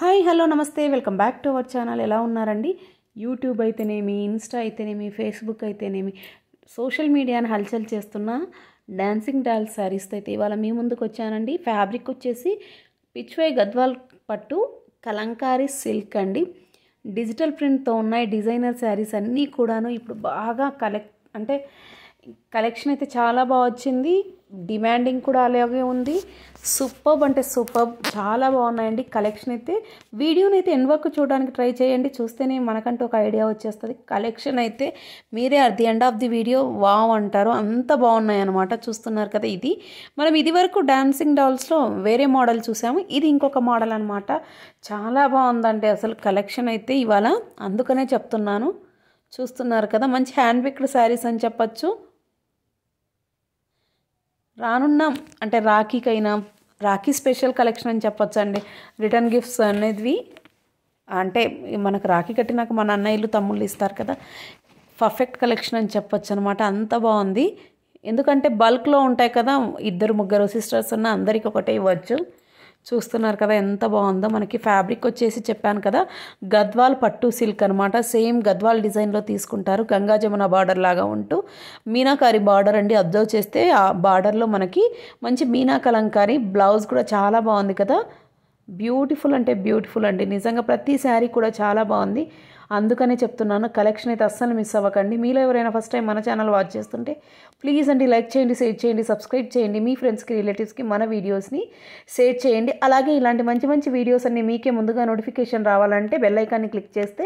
hi hello namaste welcome back to our channel ఎలా ఉన్నారండి YouTube అయితేనేమి ఇన్స్టా అయితేనేమి ఫేస్బుక్ అయితేనేమి సోషల్ మీడియాని హల్చల్ చేస్తున్న డాన్సింగ్ డాల్ శారీస్తో అయితే ఇవాళ మీ ముందుకు వచ్చానండి ఫ్యాబ్రిక్ వచ్చేసి పిచ్వే గద్వాల్ పట్టు కలంకారీ సిల్క్ అండి డిజిటల్ ప్రింట్తో ఉన్నాయి డిజైనర్ శారీస్ అన్నీ కూడాను ఇప్పుడు బాగా కలెక్ట్ అంటే కలెక్షన్ అయితే చాలా బాగా వచ్చింది డిమాండింగ్ కూడా అలాగే ఉంది సూపర్బ్ అంటే సూపర్బ్ చాలా బాగున్నాయండి కలెక్షన్ అయితే వీడియోని అయితే ఎన్వర్క్ చూడడానికి ట్రై చేయండి చూస్తేనే మనకంటూ ఒక ఐడియా వచ్చేస్తుంది కలెక్షన్ అయితే మీరే at the end of the video wow అంటారు అంత బాగున్నాయి అనమాట చూస్తున్నారు కదా ఇది మనం ఇది వరకు డాన్సింగ్ డాల్స్లో వేరే మోడల్ చూసాము ఇది ఇంకొక మోడల్ అనమాట చాలా బాగుందండి అసలు కలెక్షన్ అయితే ఇవాళ అందుకనే చెప్తున్నాను చూస్తున్నారు కదా మంచి హ్యాండ్ పిక్డ్ శారీస్ అని చెప్పచ్చు రానున్న అంటే రాఖీకైనా రాఖీ స్పెషల్ కలెక్షన్ అని చెప్పొచ్చండి రిటర్న్ గిఫ్ట్స్ అనేది అంటే మనకు రాఖీ కట్టినాక మన అన్నయ్యలు తమ్ముళ్ళు ఇస్తారు కదా పర్ఫెక్ట్ కలెక్షన్ అని చెప్పొచ్చు అనమాట అంత బాగుంది ఎందుకంటే బల్క్లో ఉంటాయి కదా ఇద్దరు ముగ్గురు సిస్టర్స్ ఉన్న అందరికీ ఒకటే ఇవ్వచ్చు చూస్తున్నారు కదా ఎంత బాగుందో మనకి ఫ్యాబ్రిక్ వచ్చేసి చెప్పాను కదా గద్వాల్ పట్టు సిల్క్ అనమాట సేమ్ గద్వాల్ డిజైన్లో తీసుకుంటారు గంగా జమున బార్డర్ లాగా ఉంటూ మీనాకారి బార్డర్ అండి అబ్జర్వ్ చేస్తే ఆ బార్డర్లో మనకి మంచి మీనా కలంకారీ బ్లౌజ్ కూడా చాలా బాగుంది కదా బ్యూటిఫుల్ అంటే బ్యూటిఫుల్ అండి నిజంగా ప్రతి శారీ కూడా చాలా బాగుంది అందుకనే చెప్తున్నాను కలెక్షన్ అయితే అస్సలు మిస్ అవ్వకండి మీలో ఎవరైనా ఫస్ట్ టైం మన ఛానల్ వాచ్ చేస్తుంటే ప్లీజ్ అండి లైక్ చేయండి షేర్ చేయండి సబ్స్క్రైబ్ చేయండి మీ ఫ్రెండ్స్కి రిలేటివ్స్కి మన వీడియోస్ని షేర్ చేయండి అలాగే ఇలాంటి మంచి మంచి వీడియోస్ అన్ని మీకే ముందుగా నోటిఫికేషన్ రావాలంటే బెల్లైకాన్ని క్లిక్ చేస్తే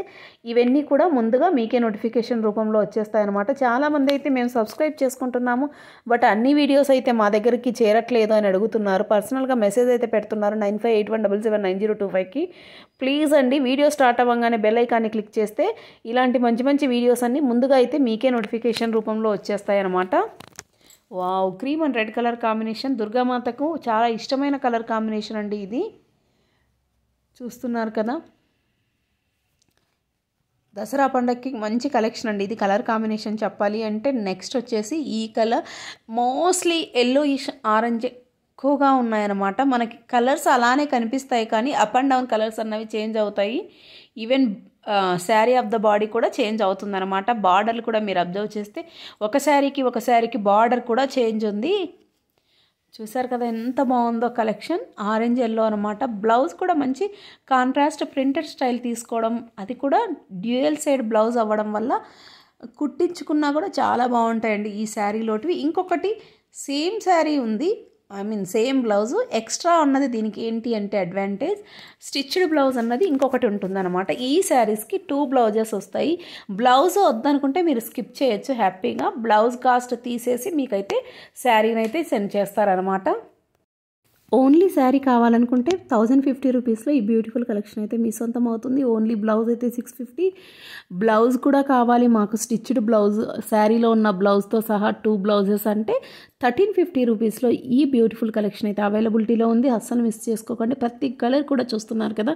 ఇవన్నీ కూడా ముందుగా మీకే నోటిఫికేషన్ రూపంలో వచ్చేస్తాయన్నమాట చాలామంది అయితే మేము సబ్స్క్రైబ్ చేసుకుంటున్నాము బట్ అన్ని వీడియోస్ అయితే మా దగ్గరికి చేరట్లేదు అని అడుగుతున్నారు పర్సనల్గా మెసేజ్ అయితే పెడుతున్నారు nine five eight one double seven nine zero two ఫైవ్కి ప్లీజ్ అండి వీడియో స్టార్ట్ అవ్వగానే బెల్ ఐకాన్ని క్లిక్ చేస్తే ఇలాంటి మంచి మంచి వీడియోస్ అన్నీ ముందుగా అయితే మీకే నోటిఫికేషన్ రూపంలో వచ్చేస్తాయన్నమాట wow cream and red colour combination దుర్గామాతకు చాలా ఇష్టమైన కలర్ కాంబినేషన్ అండి ఇది చూస్తున్నారు కదా దసరా పండగకి మంచి కలెక్షన్ అండి ఇది కలర్ కాంబినేషన్ చెప్పాలి అంటే నెక్స్ట్ వచ్చేసి ఈ colour mostly yellowish orange ఎక్కువగా ఉన్నాయన్నమాట మనకి కలర్స్ అలానే కనిపిస్తాయి కానీ అప్ అండ్ డౌన్ కలర్స్ అన్నవి చేంజ్ అవుతాయి even sari of the body కూడా చేంజ్ అవుతుందన్నమాట బార్డర్లు కూడా మీరు అబ్జర్వ్ చేస్తే ఒక శారీకి ఒక శారీకి బార్డర్ కూడా చేంజ్ ఉంది చూసారు కదా ఎంత బాగుందో కలెక్షన్ ఆరెంజ్ ఎల్లో అనమాట బ్లౌజ్ కూడా మంచి కాంట్రాస్ట్ ప్రింటెడ్ స్టైల్ తీసుకోవడం అది కూడా డ్యూయల్ సైడ్ బ్లౌజ్ అవ్వడం వల్ల కుట్టించుకున్నా కూడా చాలా బాగుంటాయండి ఈ శారీలోటివి ఇంకొకటి సేమ్ శారీ ఉంది I mean same blouse extra ఉన్నది దీనికి ఏంటి అంటే అడ్వాంటేజ్ స్టిచ్డ్ బ్లౌజ్ అన్నది ఇంకొకటి ఉంటుందన్నమాట ఈ శారీస్కి టూ బ్లౌజెస్ వస్తాయి బ్లౌజ్ వద్దనుకుంటే మీరు స్కిప్ చేయొచ్చు హ్యాపీగా బ్లౌజ్ కాస్ట్ తీసేసి మీకైతే శారీని అయితే సెండ్ చేస్తారనమాట ఓన్లీ శారీ కావాలనుకుంటే థౌజండ్ ఫిఫ్టీ రూపీస్లో ఈ బ్యూటిఫుల్ కలెక్షన్ అయితే మీ సొంతం అవుతుంది ఓన్లీ బ్లౌజ్ అయితే సిక్స్ ఫిఫ్టీ బ్లౌజ్ కూడా కావాలి మాకు స్టిచ్డ్ బ్లౌజ్ శారీలో ఉన్న బ్లౌజ్తో సహా టూ బ్లౌజెస్ అంటే థర్టీన్ ఫిఫ్టీ రూపీస్లో ఈ బ్యూటిఫుల్ కలెక్షన్ అయితే అవైలబిలిటీలో ఉంది అస్సలు మిస్ చేసుకోకండి ప్రతి కలర్ కూడా చూస్తున్నారు కదా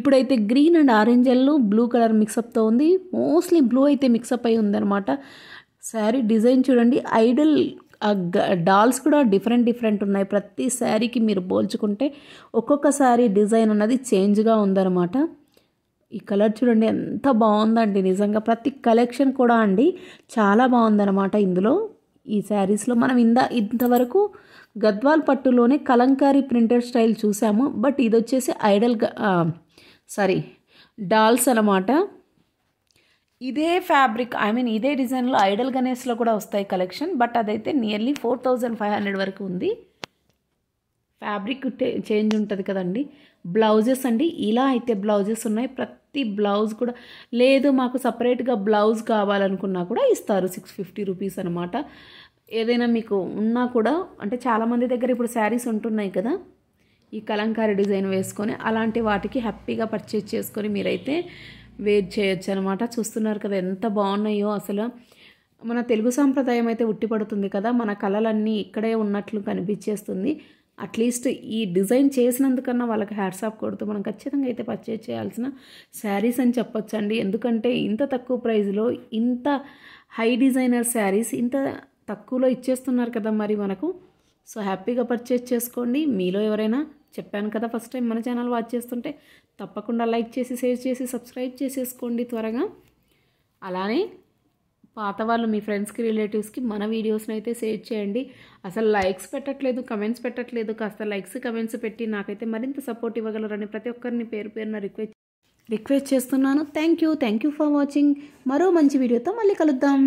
ఇప్పుడైతే green and orange yellow blue colour మిక్సప్తో ఉంది మోస్ట్లీ బ్లూ అయితే మిక్సప్ అయి ఉందన్నమాట శారీ డిజైన్ చూడండి ఐడల్ డాల్స్ కూడా డిఫరెంట్ డిఫరెంట్ ఉన్నాయి ప్రతి శారీకి మీరు పోల్చుకుంటే ఒక్కొక్క శారీ డిజైన్ అన్నది చేంజ్గా ఉందన్నమాట ఈ కలర్ చూడండి ఎంత బాగుందండి నిజంగా ప్రతి కలెక్షన్ కూడా అండి చాలా బాగుందన్నమాట ఇందులో ఈ శారీస్లో మనం ఇందా ఇంతవరకు గద్వాల్ పట్టులోనే కలంకారీ ప్రింటెడ్ స్టైల్ చూసాము బట్ ఇది వచ్చేసి ఐడల్ సారీ డాల్స్ అనమాట ఇదే ఫ్యాబ్రిక్ ఐ మీన్ ఇదే డిజైన్లో ఐడల్ గణేష్లో కూడా వస్తాయి కలెక్షన్ బట్ అదైతే nearly four thousand five hundred వరకు ఉంది ఫ్యాబ్రిక్ చేంజ్ ఉంటుంది కదండి బ్లౌజెస్ అండి ఇలా అయితే బ్లౌజెస్ ఉన్నాయి ప్రతి బ్లౌజ్ కూడా లేదు మాకు సపరేట్గా బ్లౌజ్ కావాలనుకున్నా కూడా ఇస్తారు సిక్స్ ఫిఫ్టీ రూపీస్ అనమాట ఏదైనా మీకు ఉన్నా కూడా అంటే చాలామంది దగ్గర ఇప్పుడు శారీస్ ఉంటున్నాయి కదా ఈ కలంకారీ డిజైన్ వేసుకొని అలాంటి వాటికి హ్యాపీగా పర్చేజ్ చేసుకొని మీరైతే వేడి చేయొచ్చు అనమాట చూస్తున్నారు కదా ఎంత బాగున్నాయో అసలు మన తెలుగు సాంప్రదాయం అయితే ఉట్టిపడుతుంది కదా మన కళలన్నీ ఇక్కడే ఉన్నట్లు కనిపించేస్తుంది అట్లీస్ట్ ఈ డిజైన్ చేసినందుకన్నా వాళ్ళకి హ్యాట్స్ ఆఫ్ కొడుతూ మనం ఖచ్చితంగా అయితే పర్చేజ్ చేయాల్సిన శారీస్ అని చెప్పొచ్చండి ఎందుకంటే ఇంత తక్కువ ప్రైస్లో ఇంత హై డిజైనర్ శారీస్ ఇంత తక్కువలో ఇచ్చేస్తున్నారు కదా మరి మనకు సో హ్యాపీగా పర్చేజ్ చేసుకోండి మీలో ఎవరైనా చెప్పాను కదా ఫస్ట్ టైం మన ఛానల్ వాచ్ చేస్తుంటే తప్పకుండా లైక్ చేసి షేర్ చేసి సబ్స్క్రైబ్ చేసేసుకోండి త్వరగా అలానే పాత వాళ్ళు మీ ఫ్రెండ్స్కి రిలేటివ్స్కి మన వీడియోస్ని అయితే షేర్ చేయండి అసలు లైక్స్ పెట్టట్లేదు కమెంట్స్ పెట్టట్లేదు కాస్త లైక్స్ కమెంట్స్ పెట్టి నాకైతే మరింత సపోర్ట్ ఇవ్వగలరని ప్రతి ఒక్కరిని పేరు పేరున రిక్వెస్ట్ రిక్వెస్ట్ చేస్తున్నాను thank you thank you for watching మరో మంచి వీడియోతో మళ్ళీ కలుద్దాం